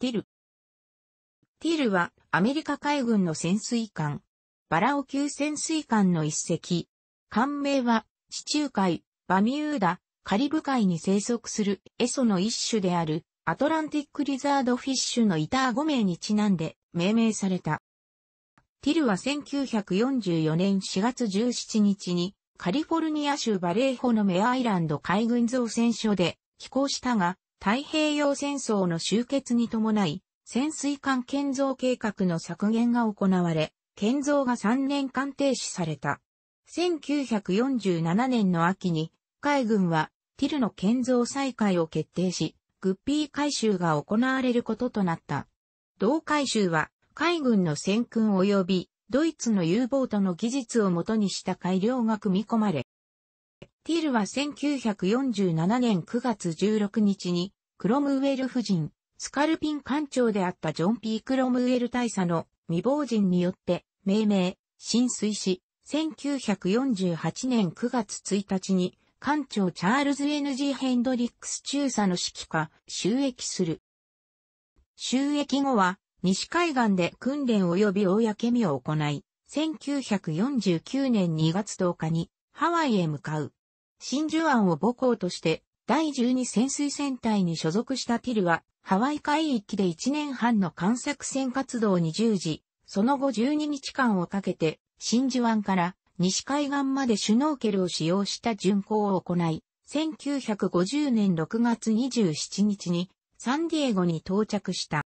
ティル。ティルはアメリカ海軍の潜水艦、バラオ級潜水艦の一隻。艦名は地中海、バミューダ、カリブ海に生息するエソの一種であるアトランティックリザードフィッシュのイター5名にちなんで命名された。ティルは1944年4月17日にカリフォルニア州バレーホのメアイランド海軍造船所で寄港したが、太平洋戦争の終結に伴い、潜水艦建造計画の削減が行われ、建造が3年間停止された。1947年の秋に、海軍は、ティルの建造再開を決定し、グッピー改修が行われることとなった。同改修は、海軍の戦訓及び、ドイツの U ボートの技術をもとにした改良が組み込まれ、ティルは1947年9月16日に、クロムウェル夫人、スカルピン艦長であったジョン・ピー・クロムウェル大佐の未亡人によって命名、浸水し、1948年9月1日に、艦長チャールズ・ N.G. ヘンドリックス中佐の指揮下、収益する。収益後は、西海岸で訓練及び公みを行い、1949年2月10日にハワイへ向かう。真珠湾を母港として、第12潜水船隊に所属したティルは、ハワイ海域で1年半の観測船活動に従事、その後12日間をかけて、真珠湾から西海岸までシュノーケルを使用した巡航を行い、1950年6月27日にサンディエゴに到着した。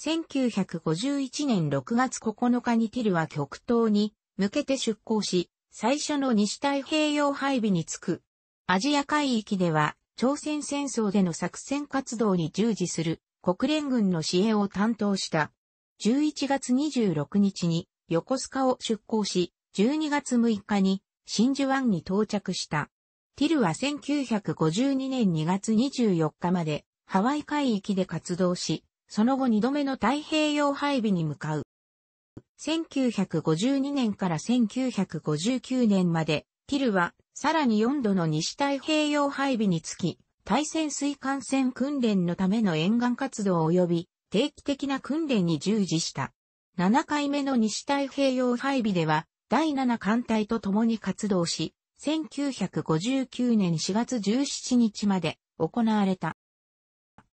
1951年6月9日にティルは極東に向けて出港し、最初の西太平洋配備につく。アジア海域では、朝鮮戦争での作戦活動に従事する国連軍の支援を担当した。11月26日に横須賀を出港し、12月6日に真珠湾に到着した。ティルは1952年2月24日までハワイ海域で活動し、その後2度目の太平洋配備に向かう。1952年から1959年まで、ティルは、さらに4度の西太平洋配備につき、対潜水艦船訓練のための沿岸活動及び定期的な訓練に従事した。7回目の西太平洋配備では、第7艦隊と共に活動し、1959年4月17日まで行われた。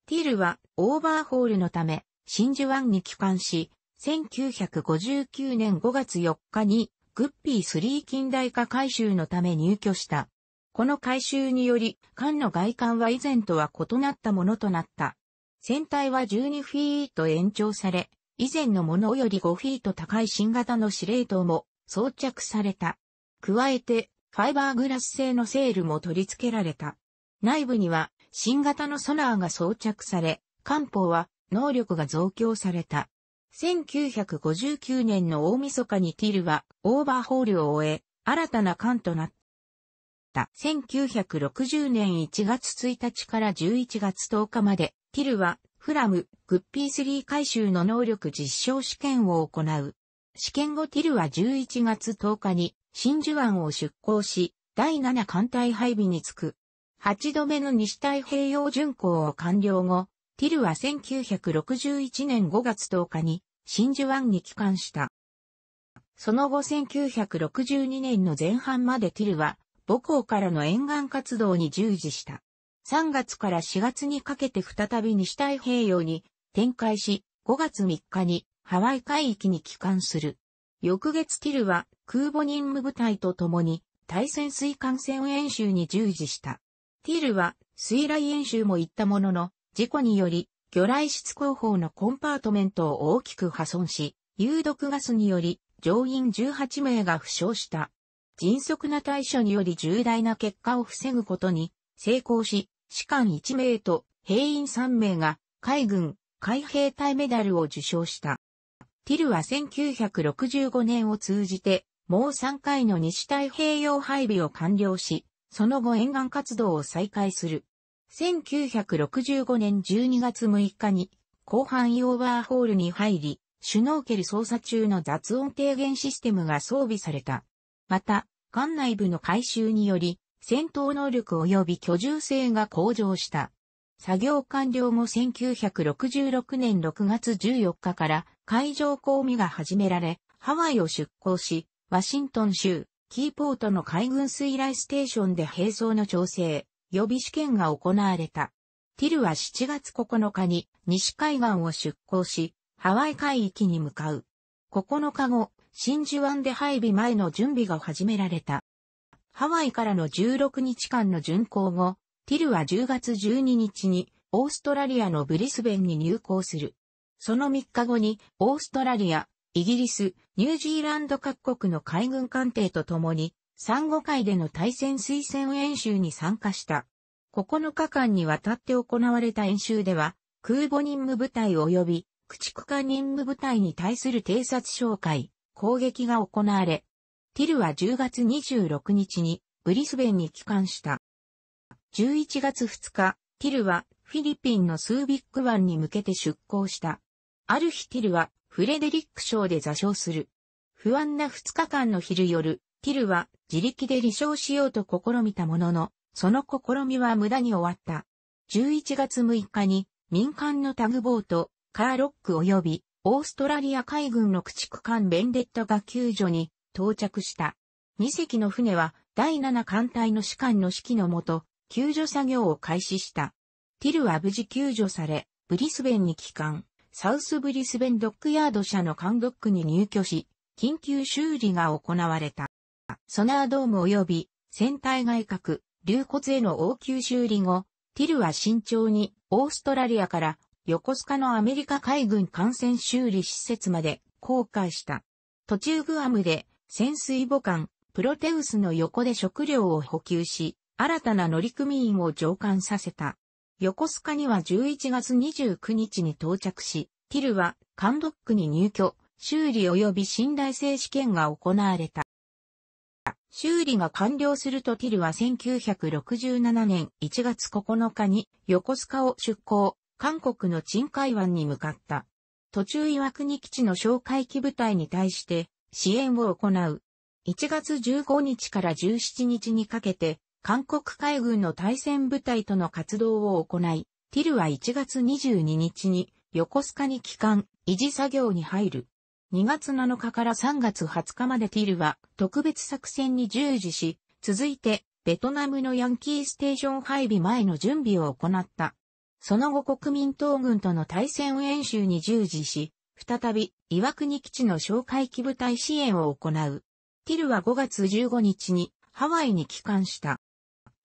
ティルはオーバーホールのため、真珠湾に帰還し、1959年5月4日にグッピー3近代化改修のため入居した。この改修により、艦の外観は以前とは異なったものとなった。船体は12フィート延長され、以前のものより5フィート高い新型の司令塔も装着された。加えて、ファイバーグラス製のセールも取り付けられた。内部には新型のソナーが装着され、艦砲は能力が増強された。1959年の大晦日にティルはオーバーホールを終え、新たな艦となった。1960年1月1日から11月10日まで、ティルはフラム、グッピー3回収の能力実証試験を行う。試験後ティルは11月10日に真珠湾を出港し、第7艦隊配備につく。8度目の西太平洋巡航を完了後、ティルは1961年5月10日に真珠湾に帰還した。その後1962年の前半までティルは母校からの沿岸活動に従事した。3月から4月にかけて再び西太平洋に展開し、5月3日にハワイ海域に帰還する。翌月ティルは空母任務部隊と共に対潜水艦船演習に従事した。ティルは水雷演習も行ったものの、事故により、魚雷室後方のコンパートメントを大きく破損し、有毒ガスにより乗員18名が負傷した。迅速な対処により重大な結果を防ぐことに成功し、士官1名と兵員3名が海軍海兵隊メダルを受賞した。ティルは1965年を通じてもう3回の西太平洋配備を完了し、その後沿岸活動を再開する。1965年12月6日に、後半イオーバーホールに入り、シュノーケル操作中の雑音低減システムが装備された。また、艦内部の改修により、戦闘能力及び居住性が向上した。作業完了後1966年6月14日から海上公務が始められ、ハワイを出港し、ワシントン州、キーポートの海軍水雷ステーションで並走の調整、予備試験が行われた。ティルは7月9日に西海岸を出港し、ハワイ海域に向かう。9日後、真珠湾で配備前の準備が始められた。ハワイからの16日間の巡航後、ティルは10月12日にオーストラリアのブリスベンに入港する。その3日後にオーストラリア、イギリス、ニュージーランド各国の海軍艦艇と共に産後海での対戦推薦演習に参加した。9日間にわたって行われた演習では、空母任務部隊及び駆逐艦任務部隊に対する偵察紹介、攻撃が行われ、ティルは10月26日にブリスベンに帰還した。11月2日、ティルはフィリピンのスービック湾に向けて出港した。ある日ティルはフレデリック省で座礁する。不安な2日間の昼夜、ティルは自力で離賞しようと試みたものの、その試みは無駄に終わった。11月6日に民間のタグボート、カーロック及びオーストラリア海軍の駆逐艦ベンデットが救助に到着した。2隻の船は第7艦隊の士官の指揮のもと、救助作業を開始した。ティルは無事救助され、ブリスベンに帰還、サウスブリスベンドックヤード社の艦ドックに入居し、緊急修理が行われた。ソナードーム及び船体外郭、流骨への応急修理後、ティルは慎重にオーストラリアから横須賀のアメリカ海軍艦船修理施設まで航海した。途中グアムで潜水母艦プロテウスの横で食料を補給し、新たな乗組員を乗艦させた。横須賀には11月29日に到着し、ティルはカンドックに入居、修理及び信頼性試験が行われた。修理が完了するとティルは1967年1月9日に横須賀を出港、韓国の沈海湾に向かった。途中岩国基地の哨戒機部隊に対して支援を行う。1月15日から17日にかけて、韓国海軍の対戦部隊との活動を行い、ティルは1月22日に横須賀に帰還、維持作業に入る。2月7日から3月20日までティルは特別作戦に従事し、続いてベトナムのヤンキーステーション配備前の準備を行った。その後国民党軍との対戦演習に従事し、再び岩国基地の哨戒機部隊支援を行う。ティルは5月15日にハワイに帰還した。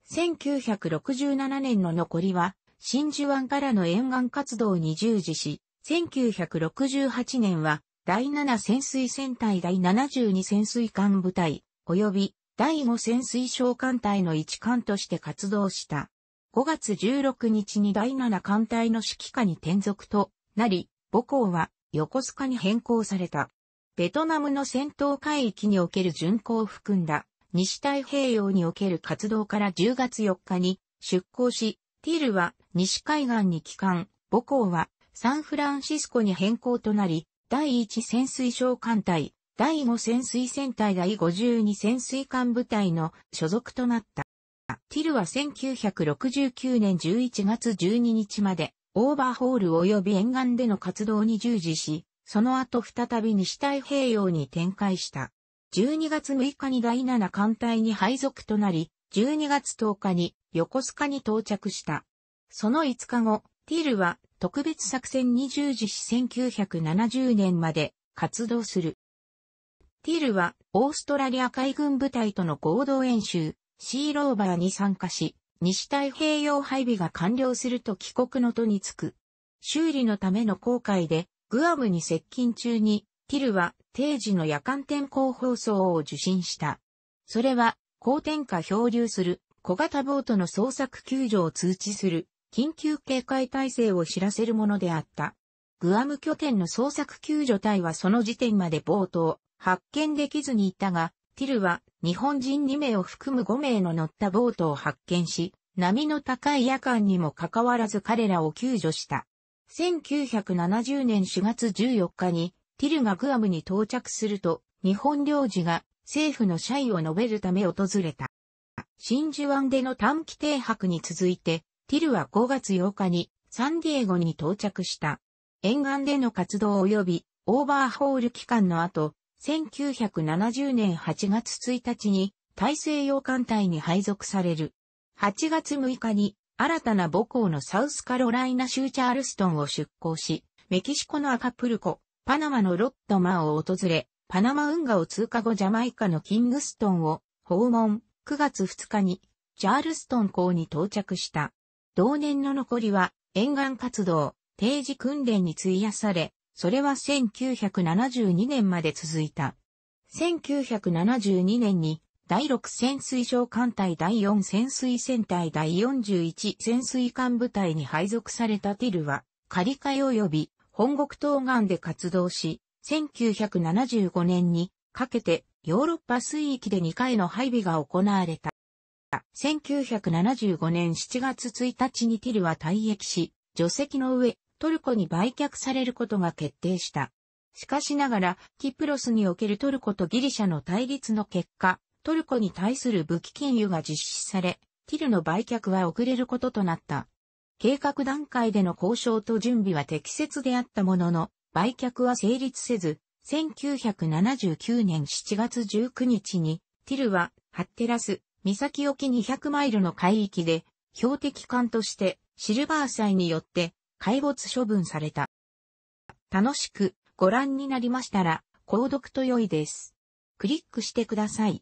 1967年の残りは真珠湾からの沿岸活動に従事し、1968年は第7潜水船隊第72潜水艦部隊、及び第5潜水小艦隊の一艦として活動した。5月16日に第7艦隊の指揮下に転属となり、母校は横須賀に変更された。ベトナムの戦闘海域における巡航を含んだ西太平洋における活動から10月4日に出港し、ティルは西海岸に帰還、母校はサンフランシスコに変更となり、第1潜水艦艦隊、第5潜水艦隊第52潜水艦部隊の所属となった。ティルは1969年11月12日まで、オーバーホール及び沿岸での活動に従事し、その後再び西太平洋に展開した。12月6日に第7艦隊に配属となり、12月10日に横須賀に到着した。その5日後、ティルは特別作戦20時1970年まで活動する。ティルはオーストラリア海軍部隊との合同演習、シーローバーに参加し、西太平洋配備が完了すると帰国の途につく。修理のための航海で、グアムに接近中に、ティルは定時の夜間天候放送を受信した。それは、高天下漂流する小型ボートの捜索救助を通知する緊急警戒体制を知らせるものであった。グアム拠点の捜索救助隊はその時点まで冒頭、発見できずにいたが、ティルは日本人2名を含む5名の乗ったボートを発見し、波の高い夜間にもかかわらず彼らを救助した。1970年4月14日に、ティルがグアムに到着すると、日本領事が政府の謝意を述べるため訪れた。真珠湾での短期停泊に続いて、ティルは5月8日にサンディエゴに到着した。沿岸での活動及びオーバーホール期間の後、1970年8月1日に大西洋艦隊に配属される。8月6日に新たな母校のサウスカロライナ州チャールストンを出港し、メキシコのアカプルコ、パナマのロットマを訪れ、パナマ運河を通過後ジャマイカのキングストンを訪問、9月2日にジャールストン港に到着した。同年の残りは沿岸活動、定時訓練に費やされ、それは1972年まで続いた。1972年に第6潜水艦艦隊第4潜水船隊第41潜水艦部隊に配属されたティルは、仮り換え及び本国東岸で活動し、1975年にかけてヨーロッパ水域で2回の配備が行われた。1975年7月1日にティルは退役し、除籍の上、トルコに売却されることが決定した。しかしながら、キプロスにおけるトルコとギリシャの対立の結果、トルコに対する武器禁輸が実施され、ティルの売却は遅れることとなった。計画段階での交渉と準備は適切であったものの、売却は成立せず、1979年7月19日に、ティルは、ハッテラス、岬沖200マイルの海域で、標的艦としてシルバー祭によって海没処分された。楽しくご覧になりましたら、購読と良いです。クリックしてください。